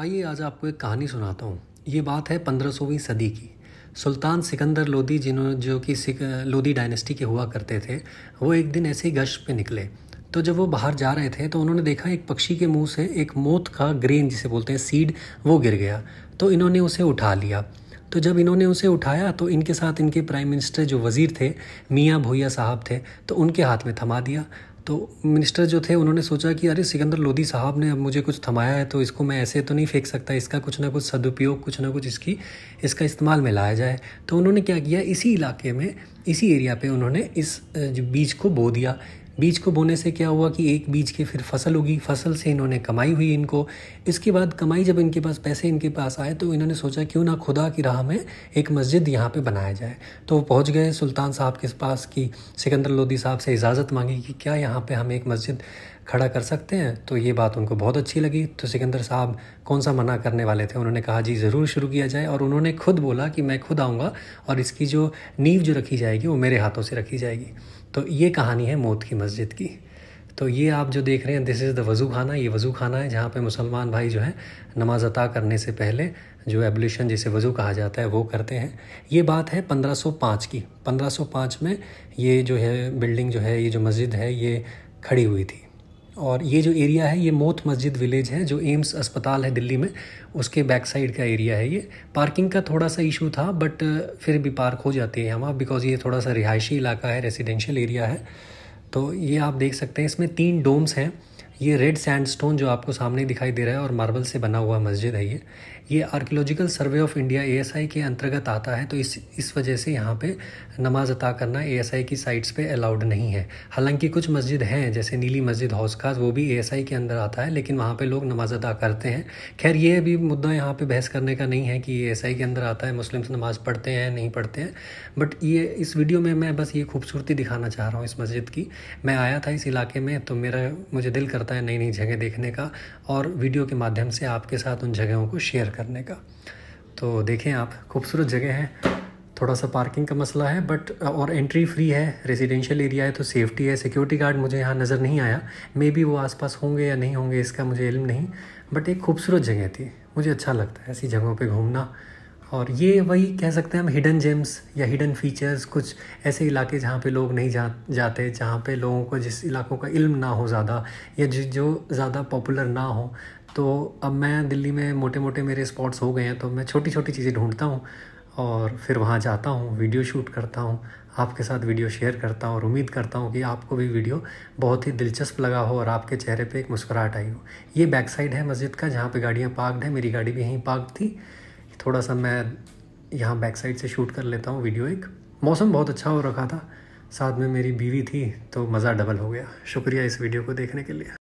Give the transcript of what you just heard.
आइए आज आपको एक कहानी सुनाता हूँ ये बात है पंद्रह सौवीं सदी की सुल्तान सिकंदर लोदी जिन्होंने जो कि लोदी डायनेस्टी के हुआ करते थे वो एक दिन ऐसे ही गश्त पे निकले तो जब वो बाहर जा रहे थे तो उन्होंने देखा एक पक्षी के मुंह से एक मौत का ग्रेन जिसे बोलते हैं सीड वो गिर गया तो इन्होंने उसे उठा लिया तो जब इन्होंने उसे उठाया तो इनके साथ इनके प्राइम मिनिस्टर जो वज़ीर थे मियाँ भोया साहब थे तो उनके हाथ में थमा दिया तो मिनिस्टर जो थे उन्होंने सोचा कि अरे सिकंदर लोधी साहब ने अब मुझे कुछ थमाया है तो इसको मैं ऐसे तो नहीं फेंक सकता इसका कुछ ना कुछ सदुपयोग कुछ ना कुछ इसकी इसका इस्तेमाल में लाया जाए तो उन्होंने क्या किया इसी इलाके में इसी एरिया पे उन्होंने इस बीज को बो दिया बीज को बोने से क्या हुआ कि एक बीज की फिर फसल होगी फसल से इन्होंने कमाई हुई इनको इसके बाद कमाई जब इनके पास पैसे इनके पास आए तो इन्होंने सोचा क्यों ना खुदा की राह में एक मस्जिद यहाँ पे बनाया जाए तो वो पहुँच गए सुल्तान साहब के पास कि सिकंदर लोधी साहब से इजाज़त मांगी कि क्या यहाँ पर हम एक मस्जिद खड़ा कर सकते हैं तो ये बात उनको बहुत अच्छी लगी तो सिकंदर साहब कौन सा मना करने वाले थे उन्होंने कहा जी ज़रूर शुरू किया जाए और उन्होंने खुद बोला कि मैं खुद आऊँगा और इसकी जो नींव जो रखी जाएगी वो मेरे हाथों से रखी जाएगी तो ये कहानी है मौत की मस्जिद की तो ये आप जो देख रहे हैं दिस इज़ द वज़ू खाना ये वज़ू खाना है जहाँ पे मुसलमान भाई जो है नमाज अता करने से पहले जो एबलिशन जिसे वज़ू कहा जाता है वो करते हैं ये बात है 1505 की 1505 में ये जो है बिल्डिंग जो है ये जो मस्जिद है ये खड़ी हुई थी और ये जो एरिया है ये मोथ मस्जिद विलेज है जो एम्स अस्पताल है दिल्ली में उसके बैक साइड का एरिया है ये पार्किंग का थोड़ा सा इशू था बट uh, फिर भी पार्क हो जाती है वहाँ बिकॉज़ ये थोड़ा सा रिहायशी इलाका है रेजिडेंशल एरिया है तो ये आप देख सकते हैं इसमें तीन डोम्स हैं ये रेड सैंडस्टोन जो आपको सामने दिखाई दे रहा है और मार्बल से बना हुआ मस्जिद है ये ये archaeological survey of India ASI के अंतर्गत आता है तो इस इस वजह से यहाँ पे नमाज अता करना एएसआई की साइट्स पे अलाउड नहीं है हालांकि कुछ मस्जिद हैं जैसे नीली मस्जिद हौस खास वो भी एएसआई के अंदर आता है लेकिन वहाँ पे लोग नमाज अदा करते हैं खैर ये भी मुद्दा यहाँ पर बहस करने का नहीं है कि ए के अंदर आता है मुस्लिम्स नमाज़ पढ़ते हैं नहीं पढ़ते हैं बट ये इस वीडियो में मैं बस ये खूबसूरती दिखाना चाह रहा हूँ इस मस्जिद की मैं आया था इस इलाके में तो मेरा मुझे दिल करता है नई नई जगह देखने का और वीडियो के माध्यम से आपके साथ उन जगहों को शेयर करने का तो देखें आप खूबसूरत जगह है थोड़ा सा पार्किंग का मसला है बट और एंट्री फ्री है रेजिडेंशियल एरिया है तो सेफ्टी है सिक्योरिटी गार्ड मुझे यहाँ नज़र नहीं आया मे बी वो आसपास होंगे या नहीं होंगे इसका मुझे इल्म नहीं बट एक खूबसूरत जगह थी मुझे अच्छा लगता है ऐसी जगहों पे घूमना और ये वही कह सकते हैं हम हिडन जेम्स या हिडन फीचर्स कुछ ऐसे इलाके जहाँ पे लोग नहीं जा जाते जहाँ पे लोगों को जिस इलाकों का इल्म ना हो ज़्यादा या जो ज़्यादा पॉपुलर ना हो तो अब मैं दिल्ली में मोटे मोटे मेरे स्पॉट्स हो गए हैं तो मैं छोटी छोटी चीज़ें ढूंढता हूँ और फिर वहाँ जाता हूँ वीडियो शूट करता हूँ आपके साथ वीडियो शेयर करता हूँ और उम्मीद करता हूँ कि आपको भी वीडियो बहुत ही दिलचस्प लगा हो और आपके चेहरे पर एक मुस्कुराहट आई हो ये बैक साइड है मस्जिद का जहाँ पर गाड़ियाँ पार्कड हैं मेरी गाड़ी भी यहीं पार्क थी थोड़ा सा मैं यहाँ बैक साइड से शूट कर लेता हूँ वीडियो एक मौसम बहुत अच्छा हो रखा था साथ में मेरी बीवी थी तो मज़ा डबल हो गया शुक्रिया इस वीडियो को देखने के लिए